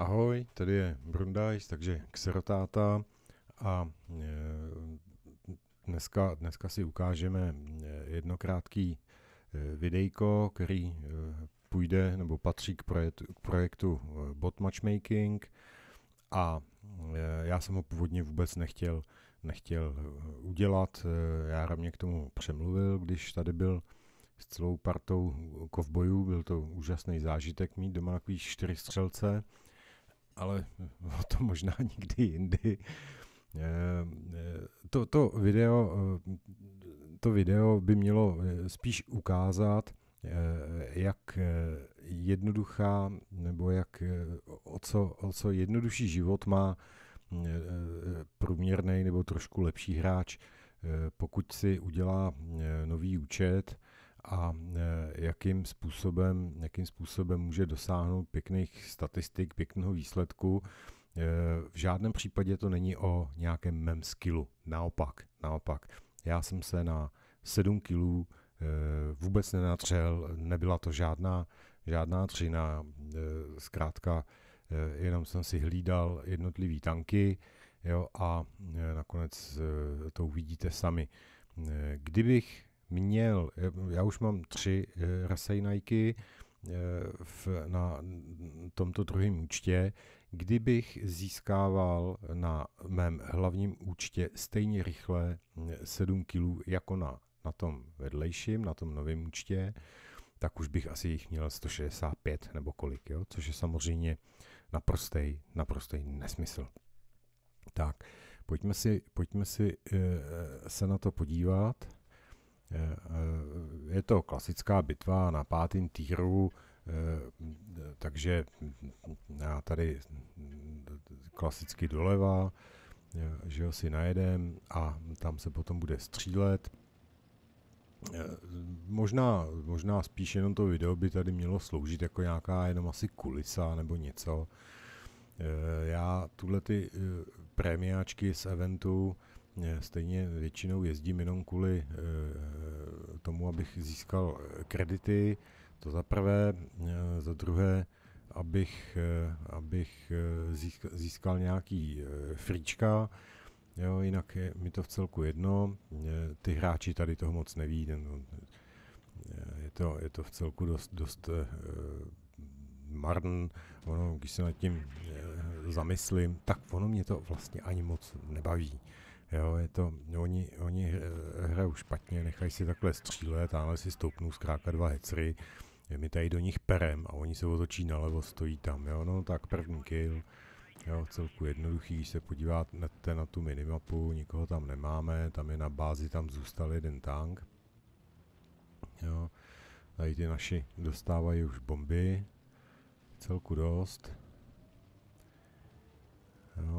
Ahoj, tady je Brundajs, takže Xerotáta a e, dneska, dneska si ukážeme e, jednokrátký e, videjko, který půjde nebo patří k projektu, k projektu Bot Matchmaking a já jsem ho původně vůbec nechtěl, nechtěl udělat. Jára mě k tomu přemluvil, když tady byl s celou partou kovbojů. Byl to úžasný zážitek mít doma takový čtyři střelce ale o to možná nikdy jindy. Eh, eh, to, to, video, eh, to video by mělo spíš ukázat, jak jednoduchá nebo jak o co, o co jednodušší život má průměrný nebo trošku lepší hráč, pokud si udělá nový účet, a e, jakým způsobem, jakým způsobem může dosáhnout pěkných statistik, pěkného výsledku. E, v žádném případě to není o nějakém mem skillu. Naopak, naopak. Já jsem se na 7 kilů e, vůbec nenatřel, nebyla to žádná, žádná třina, zkrátka jenom jsem si hlídal jednotlivý tanky jo, a nakonec to uvidíte sami. Kdybych měl, eh, já už mám tři eh, rasejnajky eh, v, na tomto druhém účtě, kdybych získával na mém hlavním účtě stejně rychle 7 kg jako na, na tom vedlejším, na tom novém účtě, tak už bych asi jich měl 165 nebo kolik, jo? což je samozřejmě naprostej, naprostej nesmysl. Tak, pojďme si, pojďme si e, se na to podívat. Eh, je to klasická bitva na pátém týru, eh, takže já tady klasicky doleva, eh, že ho si najedem a tam se potom bude střílet. Možná, možná spíš jenom to video by tady mělo sloužit jako nějaká jenom asi kulisa nebo něco. Já tuhle ty premiáčky z eventu Stejně většinou jezdím jenom kvůli eh, tomu, abych získal eh, kredity, to za prvé, eh, za druhé, abych, abych získal nějaký frička, jo, jinak je mi to v celku jedno, ty hráči tady toho moc neví, je, to, je to v celku dost, dost marn, ono, když se nad tím zamyslím, tak ono mě to vlastně ani moc nebaví. Jo, je to, oni, oni eh, hrajou špatně, nechají si takhle střílet, ale si stoupnou zkráka dva hecry, my tady do nich perem a oni se otočí nalevo, stojí tam, jo, no tak první kill, jo, celku jednoduchý, když se podíváte na tu minimapu, nikoho tam nemáme, tam je na bázi, tam zůstal jeden tank, jo, tady ty naši dostávají už bomby, celku dost,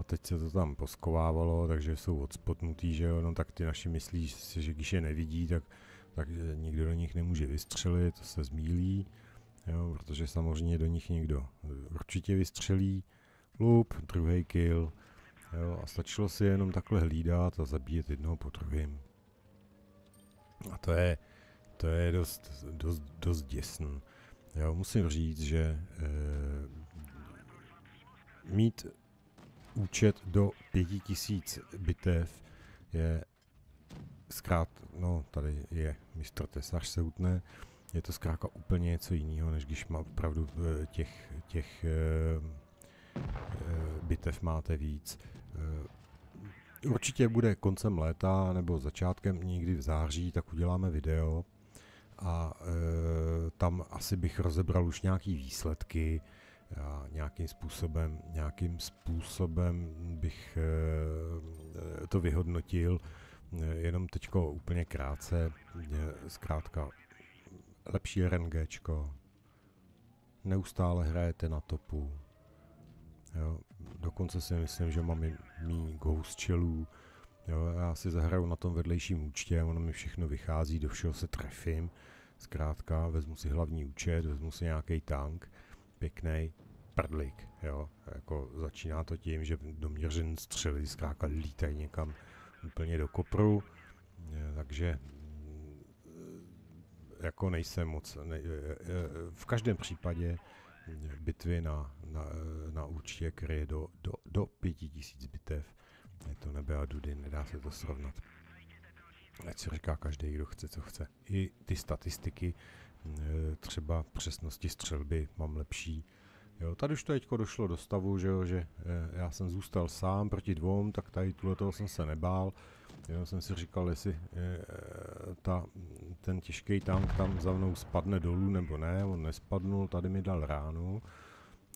a teď se to tam poskovávalo, takže jsou odspotnutý, že jo, no tak ty naši myslí, že když je nevidí, tak, tak eh, nikdo do nich nemůže vystřelit, to se zmílí, jo, protože samozřejmě do nich někdo eh, určitě vystřelí, lup, druhý kill, jo, a stačilo si jenom takhle hlídat a zabíjet jednoho po druhém. A to je, to je dost, dost, dost děsn. Já musím říct, že e, mít účet do 5000 bitev je zkrát, no tady je mistr Tesař se utne, je to zkrátka úplně něco jiného, než když má opravdu eh, těch, těch eh, eh, bitev máte víc. Určitě bude koncem léta nebo začátkem někdy v září, tak uděláme video a tam asi bych rozebral už nějaký výsledky, já nějakým způsobem, nějakým způsobem bych eh, to vyhodnotil, eh, jenom teďko úplně krátce, zkrátka lepší RNG, neustále hrajete na topu, jo, dokonce si myslím, že mám i mý ghost chillů, jo, já si zahraju na tom vedlejším účtě, ono mi všechno vychází, do všeho se trefím, zkrátka vezmu si hlavní účet, vezmu si nějaký tank, pěkný, prdlik, jo. Jako začíná to tím, že doměřin střely skáka lítají někam úplně do kopru, eh, takže eh, jako nejsem moc, ne, eh, v každém případě bitvy na, na, na účtě, který je do, do, do tisíc bitev, je to nebe a dudy, nedá se to srovnat. Ať si říká každý, kdo chce, co chce. I ty statistiky, třeba přesnosti střelby mám lepší, Jo, tady už to teďko došlo do stavu, že, jo, že eh, já jsem zůstal sám proti dvou, tak tady tuhle toho jsem se nebál. Jenom jsem si říkal, jestli e, ta, ten těžký tank tam za mnou spadne dolů nebo ne. On nespadnul, tady mi dal ránu.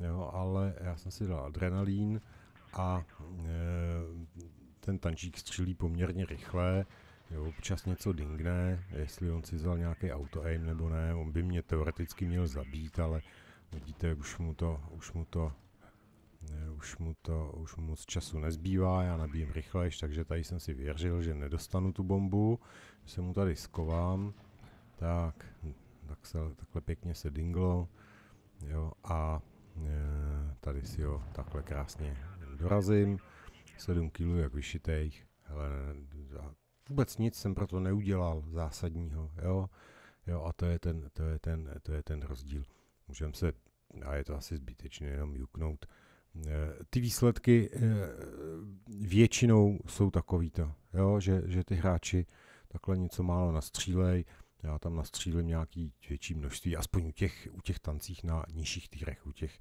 Jo, ale já jsem si dal adrenalín a e, ten tančík střílí poměrně rychle. Jo, občas něco dingne, jestli on si vzal nějaký auto aim nebo ne. On by mě teoreticky měl zabít, ale Vidíte, už mu to, už mu to, ne, už mu to, už mu moc času nezbývá, já nabíjím rychlejš, takže tady jsem si věřil, že nedostanu tu bombu, že se mu tady skovám. Tak, tak se, takhle pěkně se dinglo, jo, a e, tady si ho takhle krásně dorazím. 7 kg jak vyšitej, hele, vůbec nic jsem proto neudělal zásadního, jo, jo, a to je ten, to je ten, to je ten rozdíl. Můžeme se, a je to asi zbytečné, jenom juknout. Eh, ty výsledky eh, většinou jsou takovýto, jo, že, že ty hráči takhle něco málo nastřílej, já tam nastřílím nějaký větší množství, aspoň u těch, u těch tancích na nižších týrech, u těch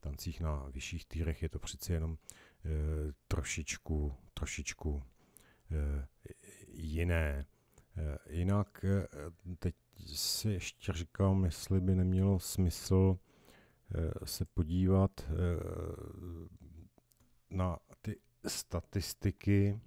tancích na vyšších týrech je to přeci jenom e, trošičku, trošičku e, jiné. Eh, jinak eh, teď si ještě říkám, jestli by nemělo smysl eh, se podívat na ty statistiky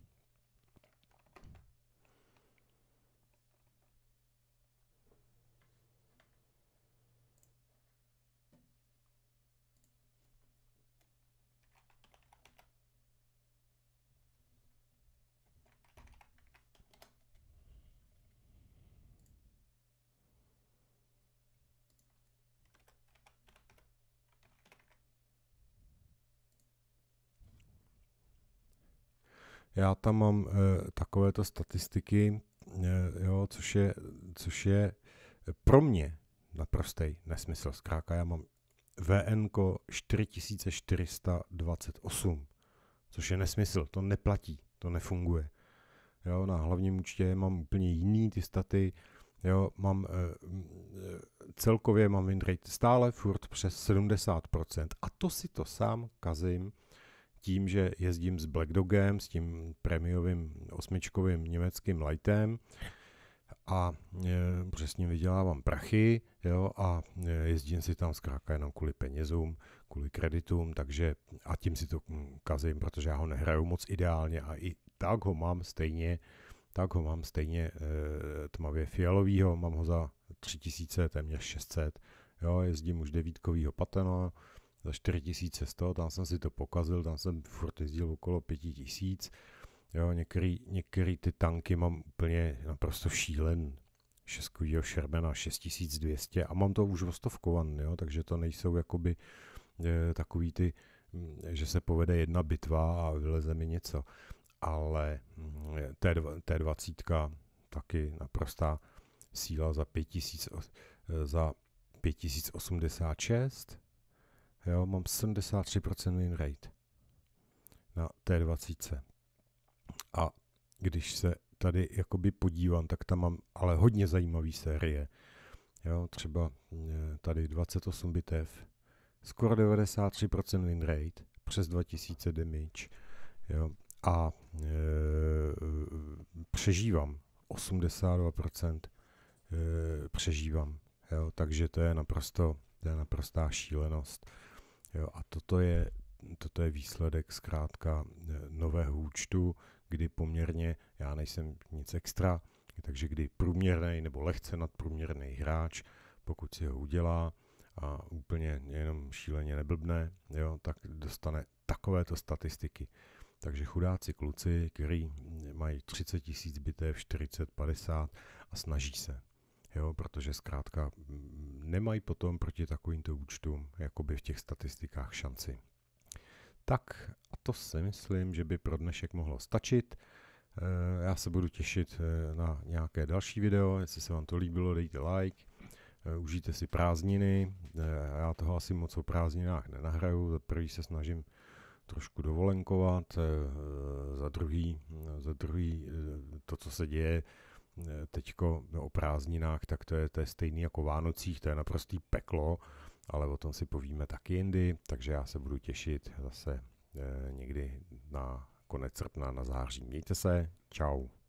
Já tam mám e, takovéto statistiky, e, jo, což, je, což je eh, pro mě naprostý nesmysl. Zkrátka já mám VN 4428, což je nesmysl, to neplatí, to nefunguje. Jo, na hlavním účtě mám úplně jiný ty staty, jo, mám e, celkově mám win rate stále furt přes 70% a to si to sám kazím tím, že jezdím s Black Dogem, s tím prémiovým osmičkovým německým lightem a e, přesně vydělávám prachy jo, a e, jezdím si tam zkrátka jenom kvůli penězům, kvůli kreditům, takže a tím si to mm, kazím, protože já ho nehraju moc ideálně a i tak ho mám stejně, tak ho mám stejně e, tmavě fialovýho, mám ho za 3000, téměř 600, jo, jezdím už devítkovýho patena, za 4100, tam jsem si to pokazil, tam jsem furt jezdil okolo 5000. Jo, některý, některý ty tanky mám úplně naprosto šílen. Šeskujího šermena 6200 a mám to už rostovkovan, jo, takže to nejsou jakoby e, takový ty, mm, že se povede jedna bitva a vyleze mi něco. Ale mm, T20 taky naprostá síla za, 5000, eh, za 5086 Jo, mám 73% win rate na T20. A když se tady jakoby podívám, tak tam mám ale hodně zajímavé série. Jo, třeba eh, tady 28 bitev, skoro 93% win rate, přes 2000 damage. Jo, a e, přežívám 82% e, eh, přežívám. Jo, takže to je naprosto to je naprostá šílenost. Jo, a toto je, toto je výsledek zkrátka eh, nového účtu, kdy poměrně, já nejsem nic extra, takže kdy průměrný nebo lehce nadprůměrný hráč, pokud si ho udělá a úplně jenom šíleně neblbne, jo, tak dostane takovéto statistiky. Takže chudáci kluci, kteří mají 30 tisíc bitev, 40, 50 a snaží se jo, protože zkrátka mm, nemají potom proti takovýmto účtům jakoby v těch statistikách šanci. Tak a to si myslím, že by pro dnešek mohlo stačit. Eh, já se budu těšit eh, na nějaké další video, jestli se vám to líbilo, dejte like, eh, užijte si prázdniny, já toho asi moc o prázdninách nenahraju, za prvý se snažím trošku dovolenkovat, za druhý, za druhý to, co se děje, teď no, o prázdninách, tak to je, to je stejný jako Vánocích, to je naprostý peklo, ale o tom si povíme taky jindy, takže já se budu těšit zase eh, někdy na konec srpna, na září. Mějte se, čau.